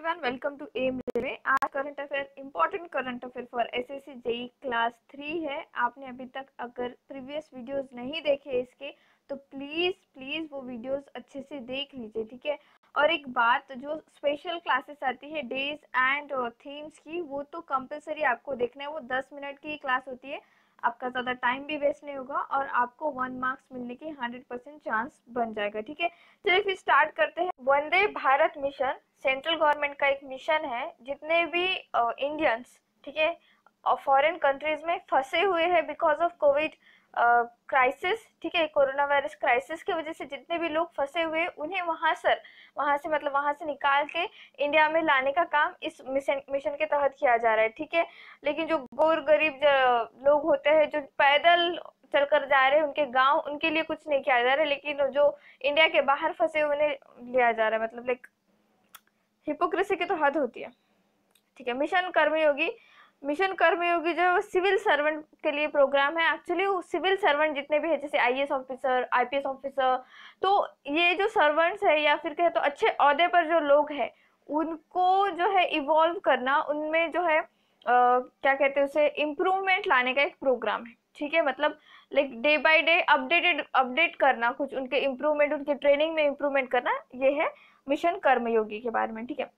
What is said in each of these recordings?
Everyone welcome to एम में आज current affair important current affair for SSC JE class three है आपने अभी तक अगर प्रीवियस वीडियोस नहीं देखे इसके तो प्लीज़ प्लीज़ वो वीडियोस अच्छे से देख लीजिए ठीक है और एक बात जो स्पेशल क्लासेस आती है डेज एंड थीम्स की वो तो कंपलसरी आपको देखना है वो दस मिनट की क्लास होती है आपका ज़्यादा टाइम भी वेस्ट नहीं होगा और आपको वन मार्क्स मिलने की हंड्रेड परसेंट चांस बन जाएगा ठीक है चलिए फिर स्टार्ट करते हैं Vande Bharat mission central government का एक मिशन है जितने भी इंडियंस ठीक है और फॉरेन कंट्रीज में फंसे हुए हैं बिकॉज ऑफ कोविड क्राइसिस ठीक है कोरोना वायरस क्राइसिस की वजह से जितने भी लोग फंसे हुए उन्हें वहाँ सर वहाँ से मतलब वहाँ से निकाल के इंडिया में लाने का काम इस मिशन मिशन के तहत किया जा रहा है ठीक है लेकिन जो गोर गरीब लोग होते हैं जो पैदल चलकर जा रहे हैं उनके गांव उनके लिए कुछ नहीं किया जा रहा है लेकिन जो इंडिया के बाहर फंसे हुए उन्हें लिया जा रहा है मतलब लाइक हिपोक्रेसी की तो हद होती है ठीक है मिशन कर्मयोगी मिशन कर्मयोगी जो है वो सिविल सर्वेंट के लिए प्रोग्राम है एक्चुअली सिविल सर्वेंट जितने भी है जैसे आईएएस ऑफिसर आईपीएस ऑफिसर तो ये जो सर्वेंट्स है या फिर कहे तो अच्छे अहदे पर जो लोग हैं उनको जो है इवॉल्व करना उनमें जो है आ, क्या कहते हैं उसे इम्प्रूवमेंट लाने का एक प्रोग्राम है ठीक है मतलब like day by day updated update करना कुछ उनके इम्प्रूवमेंट उनके ट्रेनिंग में इम्प्रूवमेंट करना ये है मिशन कर्मयोगी के बारे में ठीक है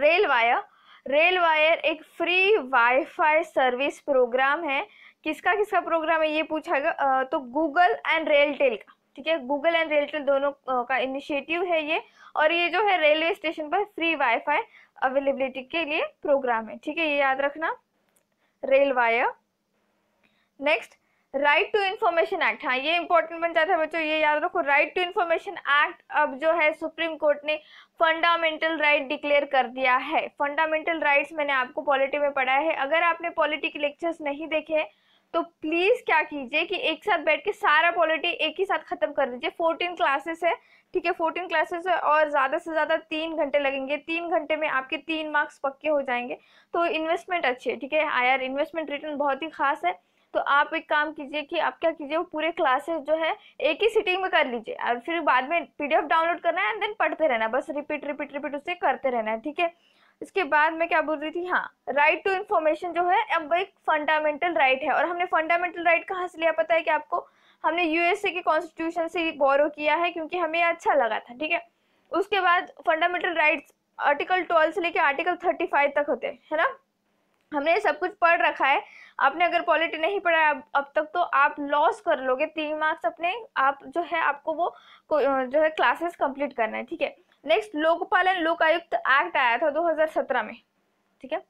रेल वाया रेल वायर एक फ्री वाईफाई सर्विस प्रोग्राम है किसका किसका प्रोग्राम है ये पूछा गया तो गूगल एंड रेलटेल का ठीक है गूगल एंड रेलटेल दोनों का इनिशिएटिव है ये और ये जो है रेलवे स्टेशन पर फ्री वाईफाई अवेलेबिलिटी के लिए प्रोग्राम है ठीक है ये याद रखना rail wire next right to information act हाँ ये इंपॉर्टेंट बन जाता है बच्चों ये याद रखो राइट टू इन्फॉर्मेशन एक्ट अब जो है सुप्रीम कोर्ट ने फंडामेंटल राइट डिक्लेयर कर दिया है फंडामेंटल राइट्स मैंने आपको पॉलिटी में पढ़ा है अगर आपने पॉलिटी के लेक्चर्स नहीं देखे तो प्लीज़ क्या कीजिए कि एक साथ बैठ के सारा पॉलिटी एक ही साथ खत्म कर दीजिए फोर्टीन क्लासेस है ठीक है फोर्टीन क्लासेस है और ज़्यादा से ज़्यादा तीन घंटे लगेंगे तीन घंटे में आपके तीन मार्क्स पक्के हो जाएंगे तो इन्वेस्टमेंट अच्छे ठीक है आयर इन्वेस्टमेंट रिटर्न बहुत ही खास है तो आप एक काम कीजिए कि आप क्या कीजिए वो पूरे क्लासेस जो है एक ही सिटिंग में कर लीजिए और फिर बाद में पीडीएफ डाउनलोड करना है एंड देन पढ़ते रहना बस रिपीट रिपीट रिपीट उसे करते रहना है ठीक है इसके बाद मैं क्या बोल रही थी हाँ राइट टू इन्फॉर्मेशन जो है अब एक फंडामेंटल राइट है और हमने फंडामेंटल राइट कहाँ से लिया पता है कि आपको हमने यूएसए के कॉन्स्टिट्यूशन से गौरव किया है क्योंकि हमें अच्छा लगा था ठीक है उसके बाद फंडामेंटल राइट्स आर्टिकल ट्वेल्व से लेकर आर्टिकल थर्टी फाइव तक होते हैं है ना हमने सब कुछ पढ़ रखा है आपने अगर पॉलिटी नहीं पढ़ा अब अब तक तो आप लॉस कर लोगे तीन मार्क्स अपने आप जो है आपको वो जो है क्लासेस कंप्लीट करना है ठीक है नेक्स्ट लोकपालन लोकायुक्त एक्ट आया था 2017 में ठीक है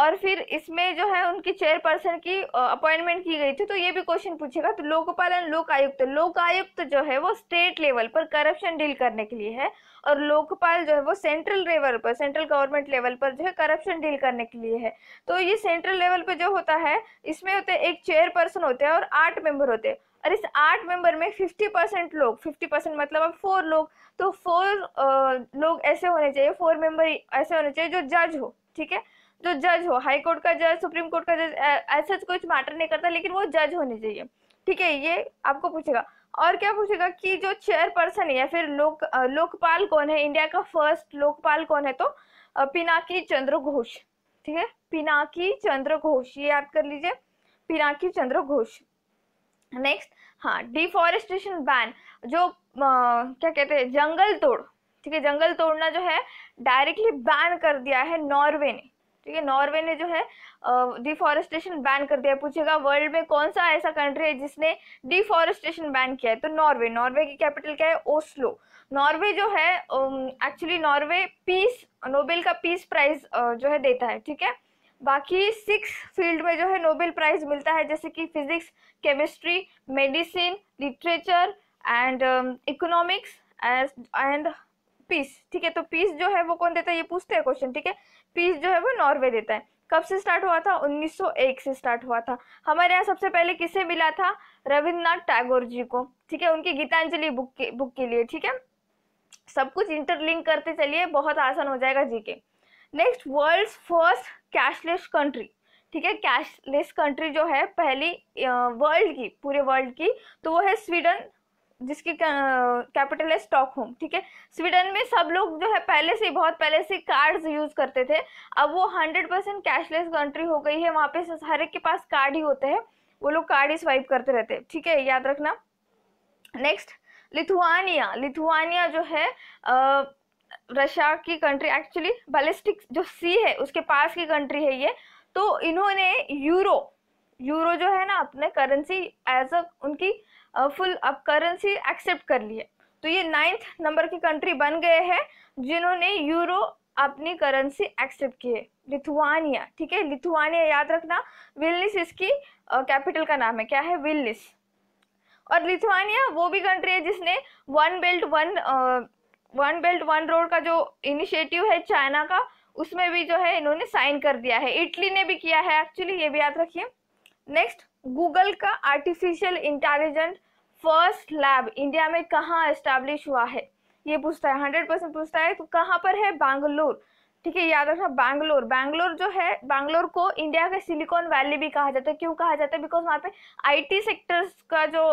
और फिर इसमें जो है उनकी चेयरपर्सन की अपॉइंटमेंट की गई थी तो ये भी क्वेश्चन पूछेगा तो लोकपाल एंड लोक आयुक्त लोक आयुक्त जो है वो स्टेट लेवल पर करप्शन डील करने के लिए है और लोकपाल जो है वो सेंट्रल लेवल पर सेंट्रल गवर्नमेंट लेवल पर जो है करप्शन डील करने के लिए है तो ये सेंट्रल लेवल पर जो होता है इसमें होते एक चेयरपर्सन होते हैं और आठ मेंबर होते हैं और इस आठ मेंबर में फिफ्टी परसेंट लोग फिफ्टी परसेंट मतलब अब फोर लोग तो फोर लोग ऐसे होने चाहिए फोर मेंबर ऐसे होने चाहिए जो जज हो ठीक है जो तो जज हो हाई कोर्ट का जज सुप्रीम कोर्ट का जज ऐसा तो कुछ मैटर नहीं करता लेकिन वो जज होने चाहिए ठीक है ये आपको पूछेगा और क्या पूछेगा कि जो चेयरपर्सन है या फिर लोक लोकपाल कौन है इंडिया का फर्स्ट लोकपाल कौन है तो पिनाकी चंद्र घोष ठीक है पिनाकी चंद्र घोष ये याद कर लीजिए पिनाकी चंद्र घोष नेक्स्ट हाँ डिफॉरेस्टेशन बैन जो आ, क्या कहते हैं जंगल तोड़ ठीक है जंगल तोड़ना जो है डायरेक्टली बैन कर दिया है नॉर्वे ने ठीक है नॉर्वे ने जो है डिफॉरेस्टेशन बैन कर दिया पूछेगा वर्ल्ड में कौन सा ऐसा कंट्री है जिसने डिफॉरेस्टेशन बैन किया है तो नॉर्वे नॉर्वे की कैपिटल क्या है ओस्लो नॉर्वे जो है एक्चुअली नॉर्वे पीस नोबेल का पीस प्राइज जो है देता है ठीक है बाकी सिक्स फील्ड में जो है नोबेल प्राइज मिलता है जैसे कि physics chemistry medicine literature and economics and peace ठीक है तो पीस जो है वो कौन देता है ये पूछते हैं क्वेश्चन ठीक है पीस जो है वो नॉर्वे देता है कब से स्टार्ट हुआ था 1901 से स्टार्ट हुआ था हमारे यहाँ सबसे पहले किसे मिला था रविन्द्रनाथ टैगोर जी को ठीक है उनकी गीतांजलि बुक के बुक के लिए ठीक है सब कुछ इंटरलिंक करते चलिए बहुत आसान हो जाएगा जी के next world first cashless country ठीक है कैशलेस कंट्री जो है पहली वर्ल्ड की पूरे वर्ल्ड की तो वो है स्वीडन जिसकी कैपिटल है स्टॉकहोम ठीक है स्वीडन में सब लोग जो है पहले से बहुत पहले से कार्ड्स यूज़ करते थे अब वो हंड्रेड परसेंट कैशलेस कंट्री हो गई है वहाँ पे हर एक के पास कार्ड ही होते हैं वो लोग कार्ड ही स्वाइप करते रहते हैं ठीक है याद रखना नेक्स्ट लिथुआनिया लिथुआनिया जो है रशिया की कंट्री एक्चुअली बैलिस्टिक जो सी है उसके पास की कंट्री है ये तो इन्होंने यूरो यूरो जो है ना अपने करेंसी एज अ उनकी फुल अब करेंसी एक्सेप्ट कर ली है तो ये नाइन्थ नंबर की कंट्री बन गए हैं जिन्होंने यूरो अपनी करेंसी एक्सेप्ट किए लिथुआनिया ठीक है लिथुआनिया याद रखना विलनिस इसकी कैपिटल का नाम है क्या है विलनिस और लिथुआनिया वो भी कंट्री है जिसने one belt one one belt one road का जो इनिशिएटिव है चाइना का उसमें भी जो है इन्होंने साइन कर दिया है इटली ने भी किया है एक्चुअली ये भी याद रखिए नेक्स्ट गूगल का artificial intelligent first lab India में कहाँ एस्टेब्लिश हुआ है ये पूछता है हंड्रेड परसेंट पूछता है तो कहाँ पर है बैंगलोर ठीक है याद रखना बैंगलोर बैंगलोर जो है बैंगलोर को इंडिया के सिलिकॉन वैली भी कहा जाता है क्यों कहा जाता है बिकॉज वहाँ पे आईटी सेक्टर्स का जो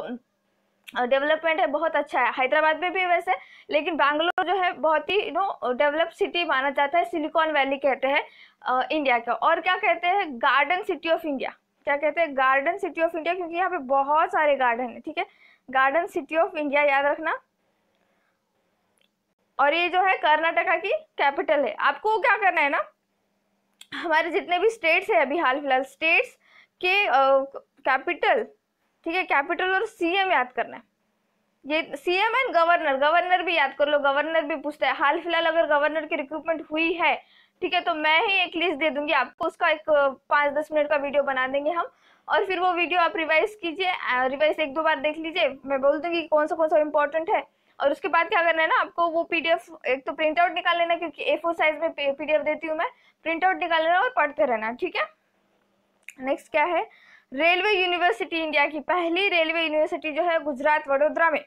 डेवलपमेंट है बहुत अच्छा है हैदराबाद में भी वैसे लेकिन बैंगलोर जो है बहुत ही यू नो डेवलप सिटी माना जाता है सिलिकॉन वैली कहते हैं इंडिया का और क्या कहते हैं गार्डन सिटी ऑफ इंडिया क्या कहते हैं गार्डन सिटी ऑफ इंडिया क्योंकि यहाँ पे बहुत सारे गार्डन है ठीक है गार्डन सिटी ऑफ इंडिया याद रखना और ये जो है कर्नाटका की कैपिटल है आपको क्या करना है ना हमारे जितने भी स्टेट्स है अभी हाल फिलहाल स्टेट्स के कैपिटल ठीक है कैपिटल और सीएम याद करना है ये सीएम एंड गवर्नर गवर्नर भी याद कर लो गवर्नर भी पूछता है हाल फिलहाल अगर गवर्नर की रिक्रूटमेंट हुई है ठीक है तो मैं ही एक लिस्ट दे दूंगी आपको उसका एक पाँच दस मिनट का वीडियो बना देंगे हम और फिर वो वीडियो आप रिवाइज कीजिए रिवाइज एक दो बार देख लीजिए मैं बोल दूंगी कौन सा कौन सा इंपॉर्टेंट है और उसके बाद क्या करना है ना आपको वो पीडीएफ एक तो प्रिंट आउट निकाल लेना क्योंकि ए फोर साइज में पीडीएफ देती हूँ मैं प्रिंट आउट निकाल लेना और पढ़ते रहना ठीक है नेक्स्ट क्या है रेलवे यूनिवर्सिटी इंडिया की पहली रेलवे यूनिवर्सिटी जो है गुजरात वडोदरा में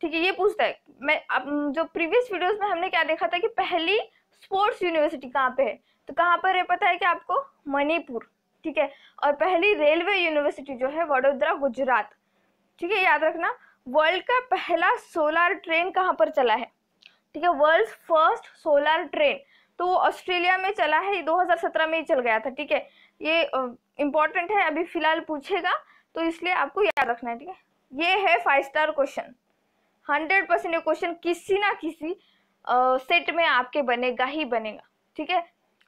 ठीक है ये पूछता है मैं अब जो प्रीवियस वीडियोस में हमने क्या देखा था कि पहली स्पोर्ट्स यूनिवर्सिटी कहाँ पे है तो कहाँ पर है पता है कि आपको मणिपुर ठीक है और पहली रेलवे यूनिवर्सिटी जो है वडोदरा गुजरात ठीक है याद रखना वर्ल्ड का पहला सोलार ट्रेन कहाँ पर चला है ठीक है वर्ल्ड फर्स्ट सोलार ट्रेन तो वो ऑस्ट्रेलिया में चला है 2017 में ही चल गया था ठीक है ये इंपॉर्टेंट है अभी फिलहाल पूछेगा तो इसलिए आपको याद रखना है ठीक है ये है five star question hundred percent ये क्वेश्चन किसी ना किसी सेट में आपके बनेगा ही बनेगा ठीक है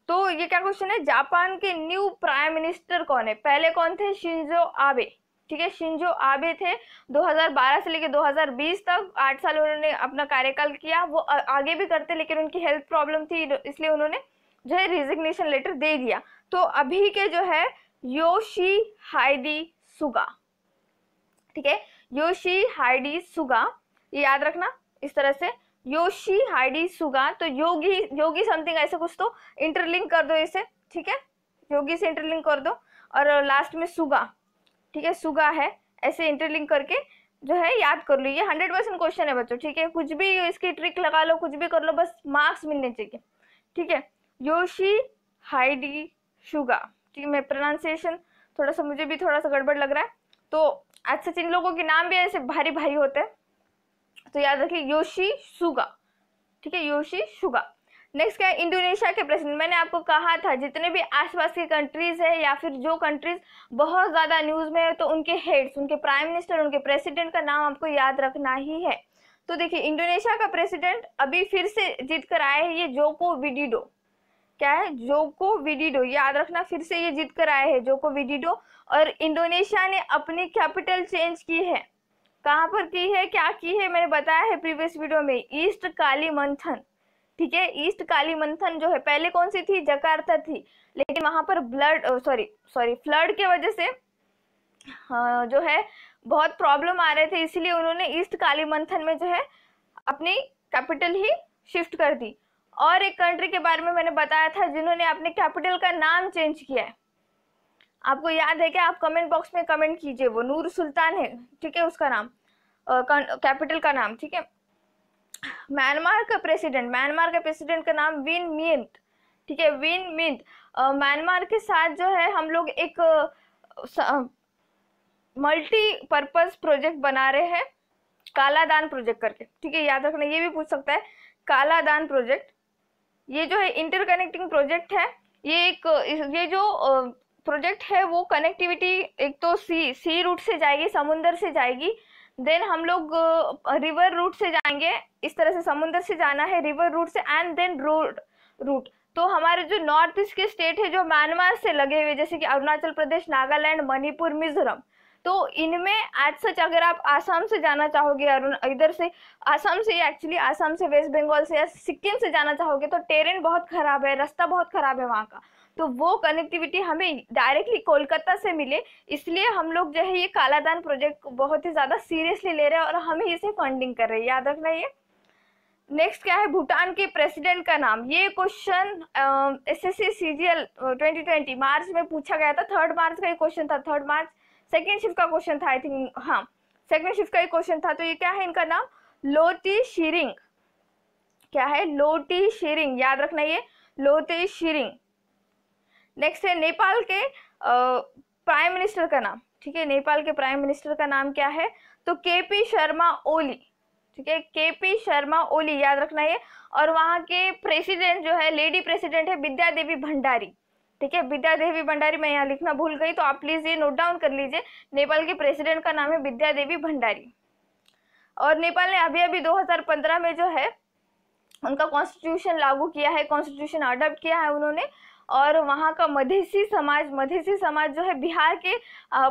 तो ये क्या क्वेश्चन है जापान के न्यू प्राइम मिनिस्टर कौन है पहले कौन थे शिंजो आबे ठीक है शिंजो आबे थे 2012 से लेकर 2020 तक आठ साल उन्होंने अपना कार्यकाल किया वो आगे भी करते लेकिन उनकी हेल्थ प्रॉब्लम थी इसलिए उन्होंने जो है रिजिग्नेशन लेटर दे दिया तो अभी के जो है योशी हाइडी सुगा ठीक है योशी हाइडी सुगा ये याद रखना इस तरह से योशी हाइडी सुगा तो योगी योगी समथिंग ऐसे कुछ तो इंटरलिंक कर दो इसे ठीक है योगी से इंटरलिंक कर दो और लास्ट में सुगा ठीक है सुगा है ऐसे इंटरलिंक करके जो है याद कर लो ये हंड्रेड परसेंट क्वेश्चन है बच्चों ठीक है कुछ भी इसकी ट्रिक लगा लो कुछ भी कर लो बस मार्क्स मिलने चाहिए ठीक है योशी हाइडी शुगा ठीक है मैं प्रोनाउंसिएशन थोड़ा सा मुझे भी थोड़ा सा गड़बड़ लग रहा है तो आज सच इन लोगों के नाम भी ऐसे भारी भारी होते हैं तो याद रखिए योशी सुगा ठीक है योशी सुगा नेक्स्ट क्या है इंडोनेशिया के प्रेसिडेंट मैंने आपको कहा था जितने भी आसपास के कंट्रीज है या फिर जो कंट्रीज बहुत ज़्यादा न्यूज़ में है तो उनके हेड्स उनके प्राइम मिनिस्टर उनके प्रेसिडेंट का नाम आपको याद रखना ही है तो देखिए इंडोनेशिया का प्रेसिडेंट अभी फिर से जीत कर आए हैं ये जोको विडिडो क्या है जोको विडिडो याद रखना फिर से ये जीत कर आए हैं जोको विडिडो और इंडोनेशिया ने अपनी कैपिटल चेंज की है कहाँ पर की है क्या की है मैंने बताया है प्रीवियस वीडियो में ईस्ट काली मंथन ठीक है ईस्ट काली मंथन जो है पहले कौन सी थी जकार्ता थी लेकिन वहां पर ब्लड सॉरी सॉरी फ्लड के वजह से जो है बहुत प्रॉब्लम आ रहे थे इसलिए उन्होंने ईस्ट काली मंथन में जो है अपनी कैपिटल ही शिफ्ट कर दी और एक कंट्री के बारे में मैंने बताया था जिन्होंने अपने कैपिटल का नाम चेंज किया है आपको याद है कि आप कमेंट बॉक्स में कमेंट कीजिए वो नूर सुल्तान है ठीक है उसका नाम कैपिटल का नाम ठीक है म्यांमार का प्रेसिडेंट म्यांमार के प्रेसिडेंट का नाम विन मिंट ठीक है विन मिंट म्यांमार के साथ जो है हम लोग एक मल्टी प्रोजेक्ट बना रहे हैं काला दान प्रोजेक्ट करके ठीक है याद रखना ये भी पूछ सकता है काला दान प्रोजेक्ट ये जो है इंटरकनेक्टिंग प्रोजेक्ट है ये एक ये जो प्रोजेक्ट है वो कनेक्टिविटी एक तो सी सी रूट से जाएगी समुंदर से जाएगी देन हम लोग रिवर रूट से जाएंगे इस तरह से समुंदर से जाना है रिवर रूट से एंड देन रोड रूट तो हमारे जो नॉर्थ ईस्ट के स्टेट है जो म्यांमार से लगे हुए जैसे कि अरुणाचल प्रदेश नागालैंड मणिपुर मिजोरम तो इनमें एज सच अगर आप आसाम से जाना चाहोगे अरुण इधर से आसाम से एक्चुअली आसाम से वेस्ट बंगाल से या सिक्किम से जाना चाहोगे तो टेरेन बहुत खराब है रास्ता बहुत खराब है वहाँ का तो वो कनेक्टिविटी हमें डायरेक्टली कोलकाता से मिले इसलिए हम लोग जो है ये कालादान प्रोजेक्ट बहुत ही ज़्यादा सीरियसली ले रहे हैं और हमें इसे फंडिंग कर रहे हैं याद रखना ये नेक्स्ट क्या है भूटान के प्रेसिडेंट का नाम ये question S S C C G L twenty twenty March में पूछा गया था थर्ड मार्च का ये क्वेश्चन था थर्ड मार्च सेकेंड शिफ्ट का क्वेश्चन था आई थिंक हाँ सेकेंड शिफ्ट का ये क्वेश्चन था तो ये क्या है इनका नाम लोटी शिरिंग क्या है लोटी शिरिंग याद रखना ये लोटी शिरिंग नेक्स्ट है नेपाल के प्राइम मिनिस्टर का नाम ठीक है नेपाल के प्राइम मिनिस्टर का नाम क्या है तो के पी शर्मा ओली ठीक है के पी शर्मा ओली याद रखना है और वहाँ के प्रेसिडेंट जो है लेडी प्रेसिडेंट है विद्या देवी भंडारी ठीक है विद्या देवी भंडारी मैं यहाँ लिखना भूल गई तो आप प्लीज़ ये नोट डाउन कर लीजिए नेपाल के प्रेसिडेंट का नाम है विद्या देवी भंडारी और नेपाल ने अभी अभी 2015 में जो है उनका कॉन्स्टिट्यूशन लागू किया है कॉन्स्टिट्यूशन अडॉप्ट किया है उन्होंने और वहाँ का मधेसी समाज मधेसी समाज जो है बिहार के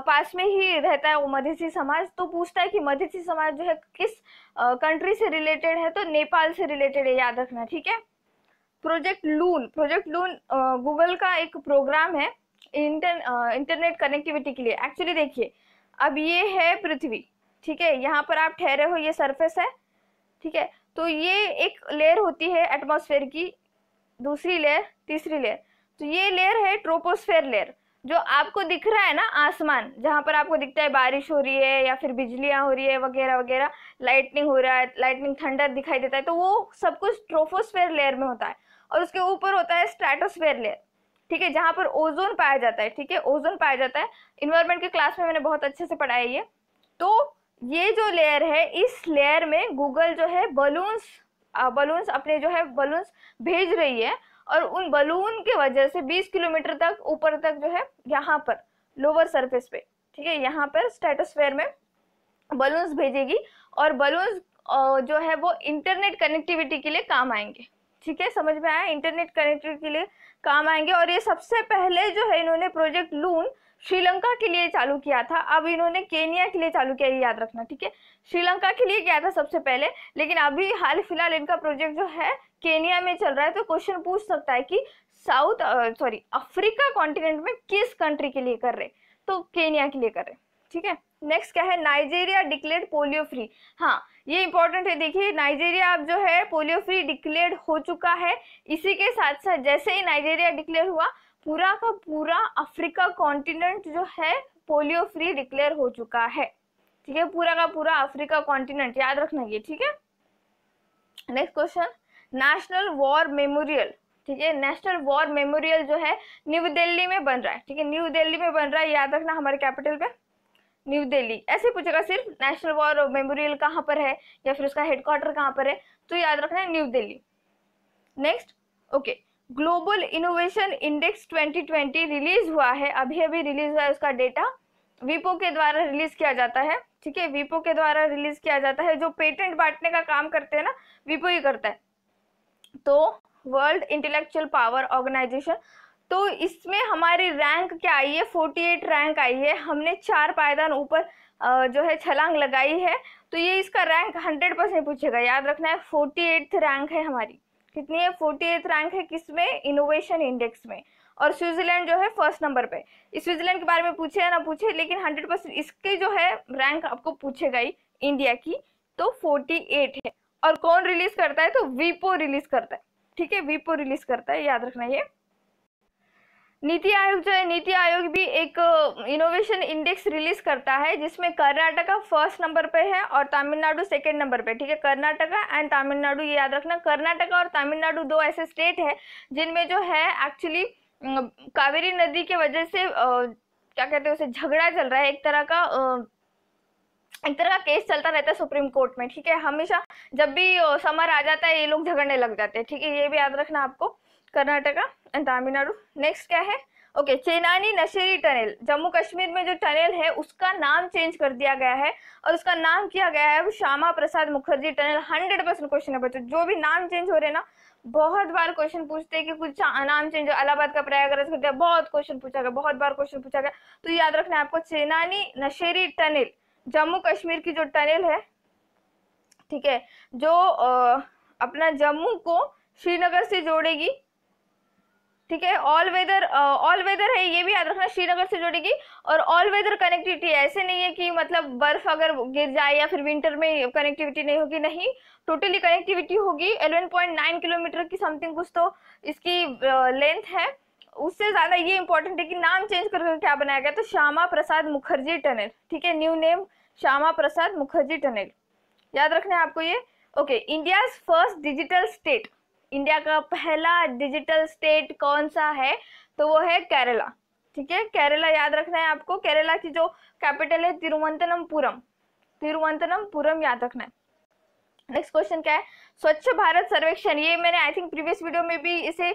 पास में ही रहता है वो मधेसी समाज तो पूछता है कि मधेसी समाज जो है किस कंट्री से रिलेटेड है तो नेपाल से रिलेटेड है याद रखना ठीक है project Loon project Loon Google का एक प्रोग्राम है इंटर इंटरनेट कनेक्टिविटी के लिए एक्चुअली देखिए अब ये है पृथ्वी ठीक है यहाँ पर आप ठहरे हो ये सरफेस है ठीक है तो ये एक लेयर होती है एटमॉस्फेयर की दूसरी लेयर तीसरी लेयर तो ये लेयर है ट्रोपोस्फेयर लेयर जो आपको दिख रहा है ना आसमान जहाँ पर आपको दिखता है बारिश हो रही है या फिर बिजलियाँ हो रही है वगैरह वगैरह लाइटनिंग हो रहा है लाइटनिंग थंडर दिखाई देता है तो वो सब कुछ ट्रोफोस्फेयर लेयर में होता है और उसके ऊपर होता है स्ट्रेटोस्फेयर लेयर ठीक है जहाँ पर ओजोन पाया जाता है ठीक है ओजोन पाया जाता है इन्वायरमेंट के क्लास में मैंने बहुत अच्छे से पढ़ाया ये तो ये जो लेयर है इस लेयर में गूगल जो है बलून्स बलून्स अपने जो है बलून्स भेज रही है और उन बलून के वजह से 20 किलोमीटर तक ऊपर तक जो है यहाँ पर लोअर सरफेस पे ठीक है यहाँ पर स्टेटसफेयर में बलून्स भेजेगी और बलून्स जो है वो इंटरनेट कनेक्टिविटी के लिए काम आएंगे ठीक है समझ में आया इंटरनेट कनेक्टिविटी के लिए काम आएंगे और ये सबसे पहले जो है इन्होंने प्रोजेक्ट लून श्रीलंका के लिए चालू किया था अब इन्होंने केनिया के लिए चालू किया ये याद रखना ठीक है श्रीलंका के लिए किया था सबसे पहले लेकिन अभी हाल फिलहाल इनका प्रोजेक्ट जो है केनिया में चल रहा है तो क्वेश्चन पूछ सकता है कि साउथ सॉरी अफ्रीका कॉन्टिनेंट में किस कंट्री के लिए कर रहे तो केनिया के लिए कर रहे ठीक है नेक्स्ट क्या है नाइजीरिया डिक्लेयर पोलियो फ्री हाँ ये इंपॉर्टेंट है देखिए नाइजीरिया अब जो है पोलियो फ्री डिक्लेयर हो चुका है इसी के साथ साथ जैसे ही नाइजीरिया डिक्लेयर हुआ पूरा का पूरा अफ्रीका कॉन्टिनेंट जो है पोलियो फ्री डिक्लेयर हो चुका है ठीक है पूरा का पूरा अफ्रीका कॉन्टिनेंट याद रखना ये ठीक है next question national war memorial ठीक है नेशनल वॉर मेमोरियल जो है न्यू दिल्ली में बन रहा है ठीक है न्यू दिल्ली में बन रहा है याद रखना हमारे कैपिटल पे न्यू दिल्ली ऐसे पूछेगा सिर्फ नेशनल वॉर मेमोरियल कहाँ पर है या फिर उसका हेडक्वार्टर कहाँ पर है तो याद रखना है new Delhi next okay global innovation index 2020 release हुआ है अभी अभी रिलीज हुआ है उसका डेटा वीपो के द्वारा रिलीज किया जाता है ठीक है वीपो के द्वारा रिलीज किया जाता है जो पेटेंट बांटने का काम करते हैं ना वीपो ही करता है तो वर्ल्ड इंटेलेक्चुअल पावर ऑर्गेनाइजेशन तो इसमें हमारी रैंक क्या आई है फोर्टी एट रैंक आई है हमने चार पायदान ऊपर जो है छलांग लगाई है तो ये इसका रैंक हंड्रेड परसेंट पूछेगा याद रखना है फोर्टी एट रैंक है हमारी कितनी है फोर्टी एट रैंक है किस में इनोवेशन इंडेक्स में और स्विट्जरलैंड जो है फर्स्ट नंबर पे स्विट्जरलैंड के बारे में पूछे या ना पूछे लेकिन हंड्रेड परसेंट इसके जो है रैंक आपको पूछेगा ही इंडिया की तो फोर्टी एट है और कौन रिलीज करता है तो विपो रिलीज करता है ठीक है विपो रिलीज करता है याद रखना ये नीति आयोग जो है नीति आयोग भी एक इनोवेशन इंडेक्स रिलीज करता है जिसमें कर्नाटका फर्स्ट नंबर पे है और तमिलनाडु सेकंड नंबर पे ठीक है कर्नाटका एंड तमिलनाडु ये याद रखना कर्नाटका और तमिलनाडु दो ऐसे स्टेट है जिनमें जो है एक्चुअली uh, कावेरी नदी के वजह से uh, क्या कहते हैं उसे झगड़ा चल रहा है एक तरह का uh, एक तरह का केस चलता रहता है सुप्रीम कोर्ट में ठीक है हमेशा जब भी समर आ जाता है ये लोग झगड़ने लग जाते हैं ठीक है ये भी याद रखना आपको कर्नाटका एंड तमिलनाडु नेक्स्ट क्या है okay okay, Chenani Nashri tunnel Jammu Kashmir में जो टनल है उसका नाम चेंज कर दिया गया है और उसका नाम किया गया है Shyama Prasad Mukherjee tunnel hundred percent question है बच्चों जो भी नाम चेंज हो रहे ना बहुत बार क्वेश्चन पूछते हैं कि कुछ नाम चेंज अलाहाबाद का प्रयागराज कर दिया बहुत क्वेश्चन पूछा गया बहुत बार क्वेश्चन पूछा गया तो याद रखना है आपको चेनानी नशेरी टनल जम्मू कश्मीर की जो टनल है ठीक है जो आ, अपना जम्मू को श्रीनगर से जोड़ेगी ठीक है ऑल वेदर ऑल वेदर है ये भी याद रखना श्रीनगर से जोड़ेगी और ऑल वेदर कनेक्टिविटी ऐसे नहीं है कि मतलब बर्फ अगर गिर जाए या फिर विंटर में कनेक्टिविटी नहीं होगी नहीं टोटली कनेक्टिविटी होगी 11.9 किलोमीटर की समथिंग कुछ तो इसकी लेंथ है उससे ज्यादा ये इंपॉर्टेंट है कि नाम चेंज करके क्या बनाया गया तो श्यामा प्रसाद मुखर्जी टनल ठीक है new name Shyama Prasad Mukherjee tunnel याद रखना है आपको ये okay India first digital state India का पहला डिजिटल स्टेट कौन सा है तो वो है केरला ठीक है केरला याद रखना है आपको केरला की जो कैपिटल है तिरुवनंतपुरम तिरुवनंतपुरम याद रखना है नेक्स्ट क्वेश्चन क्या है स्वच्छ भारत सर्वेक्षण ये मैंने आई थिंक प्रीवियस वीडियो में भी इसे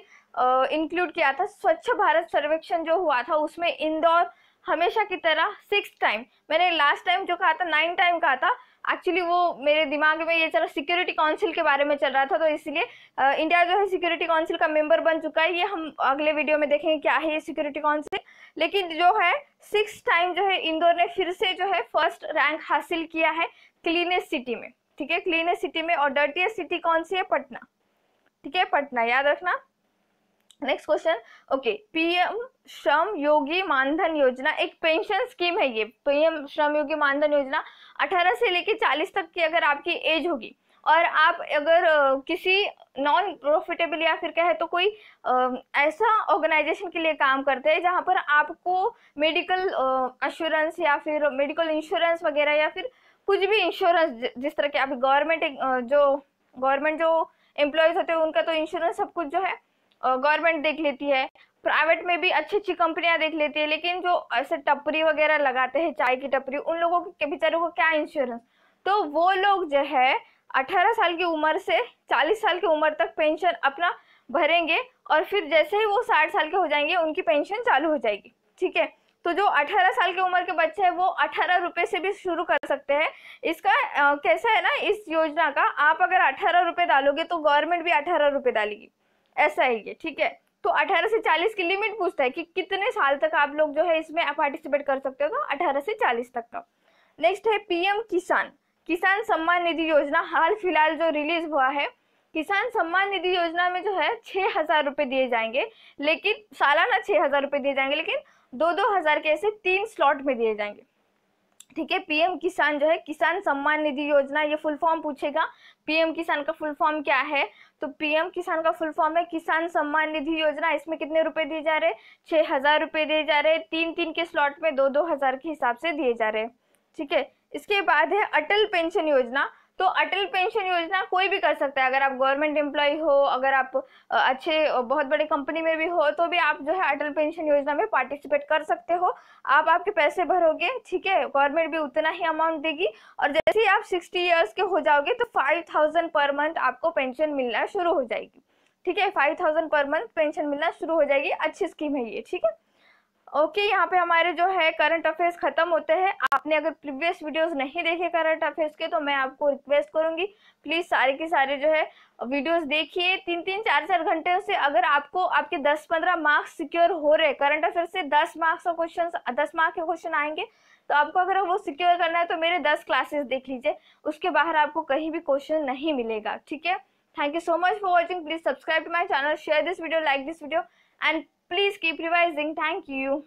इंक्लूड किया था स्वच्छ भारत सर्वेक्षण जो हुआ था उसमें इंदौर हमेशा की तरह सिक्स टाइम मैंने लास्ट टाइम जो कहा था नाइन टाइम कहा था एक्चुअली वो मेरे दिमाग में ये चला सिक्योरिटी काउंसिल के बारे में चल रहा था तो इसलिए इंडिया जो है सिक्योरिटी काउंसिल का मेंबर बन चुका है ये हम अगले वीडियो में देखेंगे क्या है ये सिक्योरिटी काउंसिल लेकिन जो है सिक्स टाइम जो है इंदौर ने फिर से जो है फर्स्ट रैंक हासिल किया है क्लीनेस्ट सिटी में ठीक है क्लीनेस्ट सिटी में और डर्टीएस्ट सिटी कौन सी है पटना ठीक है पटना याद रखना नेक्स्ट क्वेश्चन ओके पीएम श्रम योगी मानधन योजना एक पेंशन स्कीम है ये पीएम श्रम योगी मानधन योजना 18 से लेकर 40 तक की अगर आपकी एज होगी और आप अगर किसी नॉन प्रॉफिटेबल या फिर कहे तो कोई ऐसा ऑर्गेनाइजेशन के लिए काम करते हैं जहाँ पर आपको मेडिकल अश्योरेंस या फिर मेडिकल इंश्योरेंस वगैरह या फिर कुछ भी इंश्योरेंस जिस तरह के आप गवर्नमेंट जो गवर्नमेंट जो एम्प्लॉयज़ होते हैं उनका तो इंश्योरेंस सब कुछ जो है गवर्नमेंट देख लेती है प्राइवेट में भी अच्छी अच्छी कंपनियां देख लेती है लेकिन जो ऐसे टपरी वगैरह लगाते हैं चाय की टपरी उन लोगों के बेचारों को क्या इंश्योरेंस तो वो लोग जो है 18 साल की उम्र से 40 साल की उम्र तक पेंशन अपना भरेंगे और फिर जैसे ही वो 60 साल के हो जाएंगे उनकी पेंशन चालू हो जाएगी ठीक है तो जो 18 साल की उम्र के बच्चे हैं वो अठारह रुपये से भी शुरू कर सकते हैं इसका कैसा है ना इस योजना का आप अगर अठारह रुपये डालोगे तो गवर्नमेंट भी अठारह रुपये डालेगी ऐसा है ये ठीक है तो 18 से 40 की लिमिट पूछता है कि कितने साल तक आप लोग जो है इसमें पार्टिसिपेट कर सकते हो तो 18 से 40 तक का नेक्स्ट है पीएम किसान किसान सम्मान निधि योजना हाल फिलहाल जो रिलीज हुआ है किसान सम्मान निधि योजना में जो है छः हजार रुपये दिए जाएंगे लेकिन सालाना छः हजार रुपये दिए जाएंगे लेकिन दो दो हजार के ऐसे तीन स्लॉट में दिए जाएंगे ठीक है पीएम किसान जो है किसान सम्मान निधि योजना ये फुल फॉर्म पूछेगा पीएम किसान का फुल फॉर्म क्या है तो पीएम किसान का फुल फॉर्म है किसान सम्मान निधि योजना इसमें कितने रुपए दिए जा रहे हैं छह हजार रुपये दिए जा रहे तीन तीन के स्लॉट में दो दो हजार के हिसाब से दिए जा रहे हैं ठीक है इसके बाद है अटल पेंशन योजना तो अटल पेंशन योजना कोई भी कर सकता है अगर आप गवर्नमेंट एम्प्लॉय हो अगर आप अच्छे बहुत बड़े कंपनी में भी हो तो भी आप जो है अटल पेंशन योजना में पार्टिसिपेट कर सकते हो आप आपके पैसे भरोगे ठीक है गवर्नमेंट भी उतना ही अमाउंट देगी और जैसे ही आप सिक्सटी ईयर्स के हो जाओगे तो फाइव थाउजेंड पर मंथ आपको पेंशन मिलना शुरू हो जाएगी ठीक है five thousand per month pension मिलना शुरू हो जाएगी अच्छी स्कीम है ये ठीक है ओके यहाँ पे हमारे जो है करंट अफेयर्स खत्म होते हैं आपने अगर प्रीवियस वीडियोस नहीं देखे करंट अफेयर्स के तो मैं आपको रिक्वेस्ट करूंगी प्लीज सारे के सारे जो है वीडियोस देखिए तीन तीन चार चार घंटे से अगर आपको आपके दस पंद्रह मार्क्स सिक्योर हो रहे करंट अफेयर्स से दस मार्क्स का क्वेश्चन दस मार्क्स के क्वेश्चन आएंगे तो आपको अगर वो सिक्योर करना है तो मेरे दस क्लासेस देख लीजिए उसके बाहर आपको कहीं भी क्वेश्चन नहीं मिलेगा ठीक है thank you so much for watching please subscribe to my channel share this video like this video and Please keep revising. Thank you.